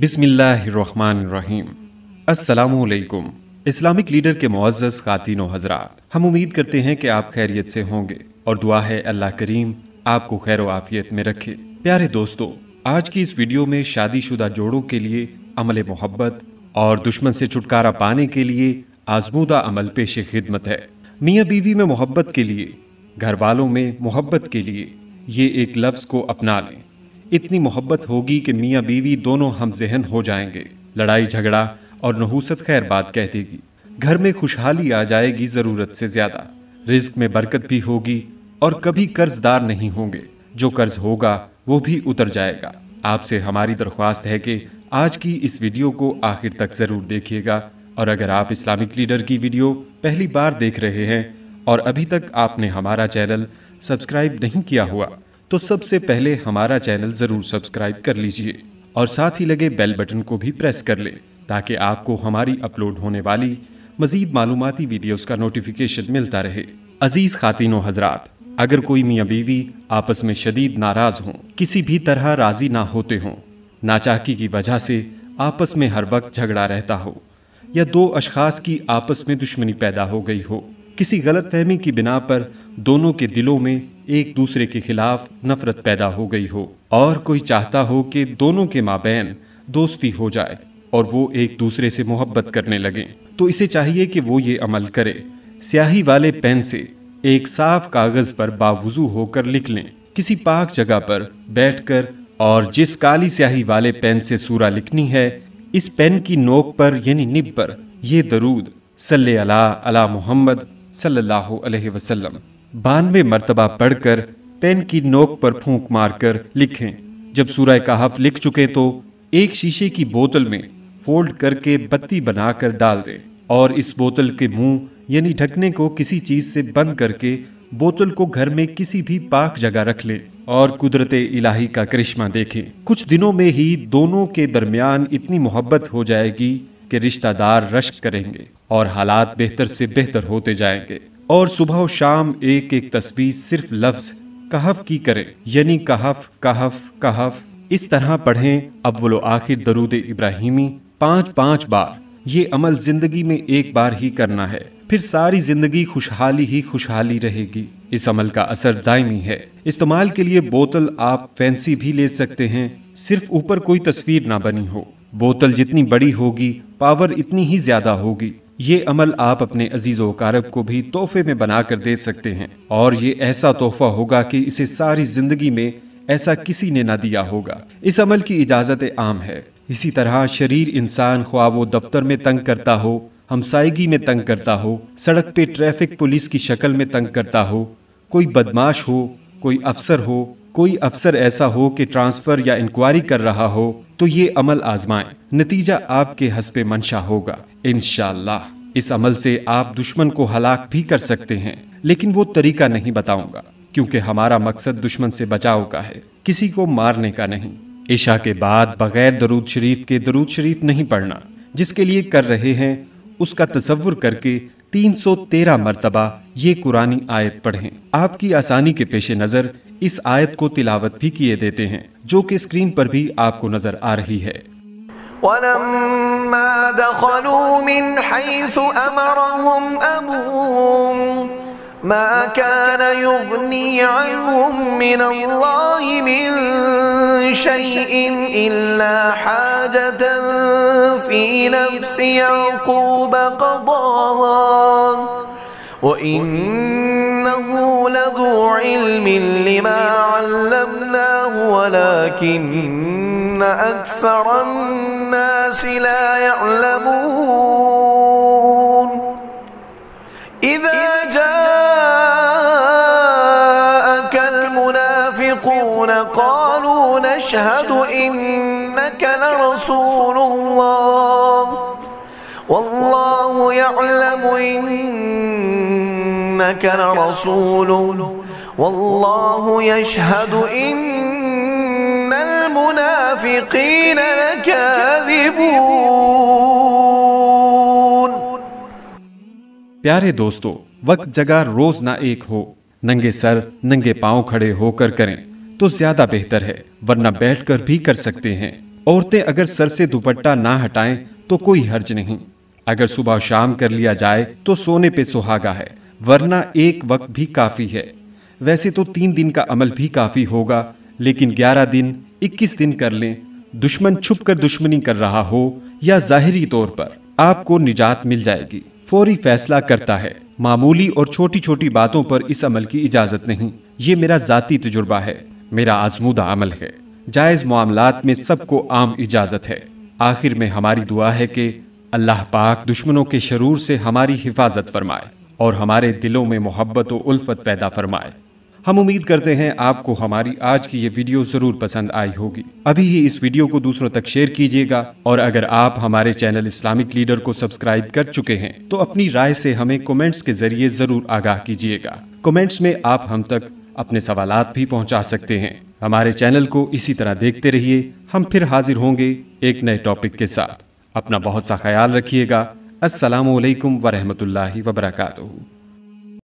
बिसमीम असलकुम Islamic leader के मुआजस खातिन हजरात हम उम्मीद करते हैं कि आप खैरियत से होंगे और दुआ है अल्लाह करीम आपको खैर आफियत में रखे प्यारे दोस्तों आज की इस वीडियो में शादीशुदा जोड़ों के लिए अमल मोहब्बत और दुश्मन से छुटकारा पाने के लिए आजमूदा अमल पेश खिदमत है मियाँ बीवी में मोहब्बत के लिए घर वालों में मोहब्बत के लिए ये एक लफ्ज़ को अपना लें इतनी मोहब्बत होगी कि मियाँ बीवी दोनों हम जहन हो जाएंगे लड़ाई झगड़ा और नहूसत खैर बात कह देगी घर में खुशहाली आ जाएगी ज़रूरत से ज़्यादा रिस्क में बरकत भी होगी और कभी कर्जदार नहीं होंगे जो कर्ज होगा वो भी उतर जाएगा आपसे हमारी दरख्वास्त है कि आज की इस वीडियो को आखिर तक ज़रूर देखिएगा और अगर आप इस्लामिक लीडर की वीडियो पहली बार देख रहे हैं और अभी तक आपने हमारा चैनल सब्सक्राइब नहीं किया हुआ तो सबसे पहले हमारा चैनल ज़रूर सब्सक्राइब कर लीजिए और साथ ही लगे बेल बटन को भी प्रेस कर लें ताकि आपको हमारी अपलोड होने वाली मजीद मालूमती वीडियोस का नोटिफिकेशन मिलता रहे अजीज़ खातिनों हजरात अगर कोई मियाँ बीवी आपस में शदीद नाराज़ हों किसी भी तरह राज़ी ना होते हों नाचाकी की वजह से आपस में हर वक्त झगड़ा रहता हो या दो अशखास की आपस में दुश्मनी पैदा हो गई हो किसी गलत फहमी की बिना पर दोनों के दिलों में एक दूसरे के खिलाफ नफरत पैदा हो गई हो और कोई चाहता हो कि दोनों के माबेन दोस्ती हो जाए और वो एक दूसरे से मोहब्बत करने लगे तो इसे चाहिए कि वो ये अमल करे स्याही वाले पेन से एक साफ कागज पर बावजू होकर लिख लें किसी पाक जगह पर बैठकर और जिस काली स्याही वाले पेन से सूरा लिखनी है इस पेन की नोक पर यानी निब पर ये दरूद सल्ले अला अला मोहम्मद सल्लल्लाहु अलैहि वसल्लम बानवे मरतबा पढ़कर पेन की नोक पर फूंक मारकर लिखें जब सूरह कहाफ लिख चुके तो एक शीशे की बोतल में फोल्ड करके बत्ती बनाकर डाल दें और इस बोतल के मुंह यानी ढकने को किसी चीज से बंद करके बोतल को घर में किसी भी पाक जगह रख लें और कुदरत इलाही का करिश्मा देखें कुछ दिनों में ही दोनों के दरमियान इतनी मोहब्बत हो जाएगी कि रिश्तेदार रश्क करेंगे और हालात बेहतर से बेहतर होते जाएंगे और सुबह और शाम एक एक तस्वीर सिर्फ लफ्ज कहफ की करें यानी कहफ कहफ कहफ इस तरह पढ़ें अब वो आखिर दरूद इब्राहिमी पाँच पाँच बार ये अमल जिंदगी में एक बार ही करना है फिर सारी जिंदगी खुशहाली ही खुशहाली रहेगी इस अमल का असर दायमी है इस्तेमाल के लिए बोतल आप फैंसी भी ले सकते हैं सिर्फ ऊपर कोई तस्वीर ना बनी हो बोतल जितनी बड़ी होगी पावर इतनी ही ज्यादा होगी ये अमल आप अपने अजीज वकारब को भी तोहफे में बनाकर दे सकते हैं और ये ऐसा तोहफा होगा कि इसे सारी जिंदगी में ऐसा किसी ने ना दिया होगा इस अमल की इजाजत आम है इसी तरह शरीर इंसान ख्वा वो दफ्तर में तंग करता हो हमसायगी में तंग करता हो सड़क पे ट्रैफिक पुलिस की शक्ल में तंग करता हो कोई बदमाश हो कोई अफसर हो कोई अफसर ऐसा हो कि ट्रांसफर या इंक्वायरी कर रहा हो तो ये अमल आजमाएं नतीजा आपके हसब मंशा होगा इनशाला इस अमल से आप दुश्मन को हलाक भी कर सकते हैं लेकिन वो तरीका नहीं बताऊंगा क्योंकि हमारा मकसद दुश्मन से बचाव का है किसी को मारने का नहीं ईशा के बाद बगैर दरूद शरीफ के दरूद शरीफ नहीं पढ़ना जिसके लिए कर रहे हैं उसका तस्वुर करके 313 मरतबा ये कुरानी आयत पढ़ें आपकी आसानी के पेश नज़र इस आयत को तिलावत भी किए देते हैं जो कि स्क्रीन पर भी आपको नजर आ रही है ولما دخلوا من حيث أمرهم أبوهم ما كان يغني عنهم من الله من شيء إلا حاجة في نفس يعقوب قضاها وإنه لذو علم لما علمناه ولكن أكثر الناس لا يعلمون المنافقون قالوا نشهد إنك لرسول الله والله يعلم إنك لرسول والله يشهد إن المنافقين لكاذبون پیارے دوستو وقت جگہ روز نہ ایک ہو ننگے سر ننگے پاؤں کھڑے ہو کر کریں तो ज्यादा बेहतर है वरना बैठकर भी कर सकते हैं औरतें अगर सर से दुपट्टा ना हटाएं तो कोई हर्ज नहीं अगर सुबह शाम कर लिया जाए तो सोने पे सुहागा है वरना एक वक्त भी काफी है वैसे तो तीन दिन का अमल भी काफी होगा लेकिन ग्यारह दिन इक्कीस दिन कर लें दुश्मन छुप कर दुश्मनी कर रहा हो या जाहिरी तौर पर आपको निजात मिल जाएगी फौरी फैसला करता है मामूली और छोटी छोटी बातों पर इस अमल की इजाजत नहीं ये मेरा जाती तजुर्बा है मेरा आजमूदा अमल है जायज़ मामला में सबको आम इजाज़त है आखिर में हमारी दुआ है कि अल्लाह पाक दुश्मनों के शरूर से हमारी हिफाजत फरमाए और हमारे दिलों में मोहब्बत और उल्फत पैदा फरमाए हम उम्मीद करते हैं आपको हमारी आज की ये वीडियो ज़रूर पसंद आई होगी अभी ही इस वीडियो को दूसरों तक शेयर कीजिएगा और अगर आप हमारे चैनल इस्लामिक लीडर को सब्सक्राइब कर चुके हैं तो अपनी राय से हमें कमेंट्स के जरिए ज़रूर आगाह कीजिएगा कमेंट्स में आप हम तक अपने सवाल भी पहुंचा सकते हैं हमारे चैनल को इसी तरह देखते रहिए हम फिर हाजिर होंगे एक नए टॉपिक के साथ अपना बहुत सा ख्याल रखिएगा असलकम वरहमल वबरकू